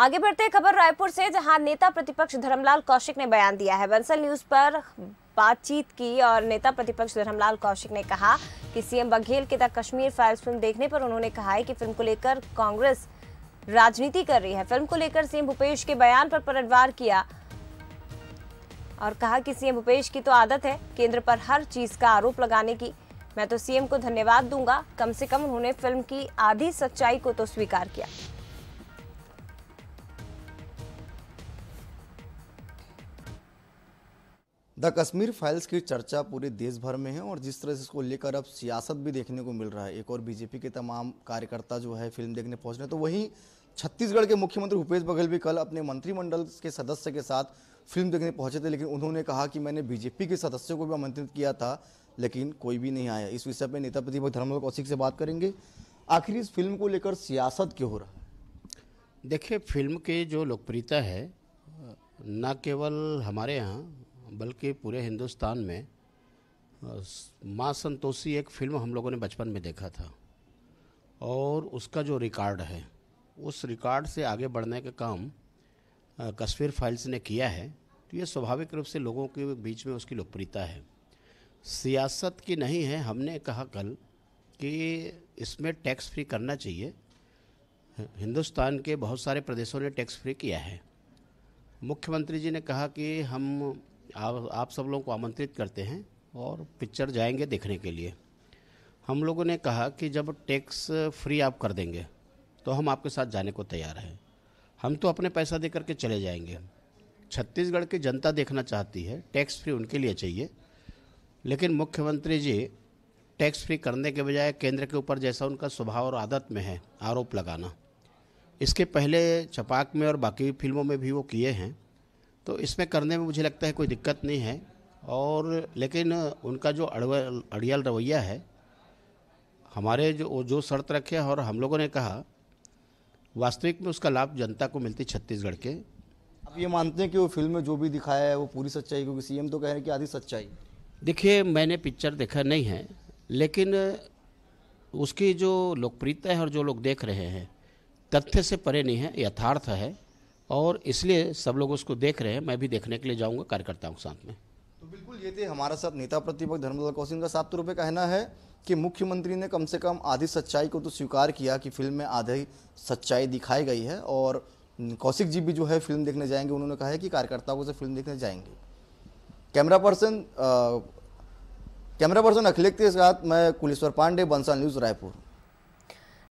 आगे बढ़ते खबर रायपुर से जहां नेता प्रतिपक्ष धर्मलाल कौशिक ने बयान दिया है बंसल न्यूज पर बातचीत की और नेता प्रतिपक्ष धर्मलाल कौशिक ने कहा कि सीएम बघेल के द कश्मीर फाइल्स फिल्म देखने पर उन्होंने कहा है कि फिल्म को लेकर कांग्रेस राजनीति कर रही है फिल्म को लेकर सीएम भूपेश के बयान पर पलटवार किया और कहा कि सीएम भूपेश की तो आदत है केंद्र पर हर चीज का आरोप लगाने की मैं तो सीएम को धन्यवाद दूंगा कम से कम उन्होंने फिल्म की आधी सच्चाई को तो स्वीकार किया द कश्मीर फाइल्स की चर्चा पूरे देश भर में है और जिस तरह से इसको लेकर अब सियासत भी देखने को मिल रहा है एक और बीजेपी के तमाम कार्यकर्ता जो है फिल्म देखने पहुंच रहे हैं तो वहीं छत्तीसगढ़ के मुख्यमंत्री भूपेश बघेल भी कल अपने मंत्रिमंडल के सदस्य के साथ फिल्म देखने पहुंचे थे लेकिन उन्होंने कहा कि मैंने बीजेपी के सदस्यों को भी आमंत्रित किया था लेकिन कोई भी नहीं आया इस विषय पर नेता प्रतिपक्ष धर्मल कौशिक से बात करेंगे आखिर इस फिल्म को लेकर सियासत क्यों हो रहा है देखिए फिल्म के जो लोकप्रियता है न केवल हमारे यहाँ बल्कि पूरे हिंदुस्तान में माँ संतोषी एक फिल्म हम लोगों ने बचपन में देखा था और उसका जो रिकॉर्ड है उस रिकॉर्ड से आगे बढ़ने का काम कश्मीर फाइल्स ने किया है तो ये स्वाभाविक रूप से लोगों के बीच में उसकी लोकप्रियता है सियासत की नहीं है हमने कहा कल कि इसमें टैक्स फ्री करना चाहिए हिंदुस्तान के बहुत सारे प्रदेशों ने टैक्स फ्री किया है मुख्यमंत्री जी ने कहा कि हम आप आप सब लोग को आमंत्रित करते हैं और पिक्चर जाएंगे देखने के लिए हम लोगों ने कहा कि जब टैक्स फ्री आप कर देंगे तो हम आपके साथ जाने को तैयार हैं हम तो अपने पैसा दे करके चले जाएंगे छत्तीसगढ़ की जनता देखना चाहती है टैक्स फ्री उनके लिए चाहिए लेकिन मुख्यमंत्री जी टैक्स फ्री करने के बजाय केंद्र के ऊपर जैसा उनका स्वभाव और आदत में है आरोप लगाना इसके पहले छपाक में और बाकी फिल्मों में भी वो किए हैं तो इसमें करने में मुझे लगता है कोई दिक्कत नहीं है और लेकिन उनका जो अड़ियल रवैया है हमारे जो जो शर्त रखे और हम लोगों ने कहा वास्तविक में उसका लाभ जनता को मिलती छत्तीसगढ़ के अब ये मानते हैं कि वो फिल्म में जो भी दिखाया है वो पूरी सच्चाई क्योंकि सीएम तो कह रहे हैं कि आधी सच्चाई देखिए मैंने पिक्चर देखा नहीं है लेकिन उसकी जो लोकप्रियता है और जो लोग देख रहे हैं तथ्य से परे नहीं है यथार्थ है और इसलिए सब लोग उसको देख रहे हैं मैं भी देखने के लिए जाऊँगा कार्यकर्ताओं के साथ में तो बिल्कुल ये थे हमारे साथ नेता प्रतिपक्ष धर्मदल कौशिक का साफ तौर पर कहना है कि मुख्यमंत्री ने कम से कम आधी सच्चाई को तो स्वीकार किया कि फिल्म में आधी सच्चाई दिखाई गई है और कौशिक जी भी जो है फिल्म देखने जाएंगे उन्होंने कहा है कि कार्यकर्ताओं से फिल्म देखने जाएंगे camera person camera person Akhilesh के साथ मैं कुलेश्वर पांडे बंसा न्यूज़ रायपुर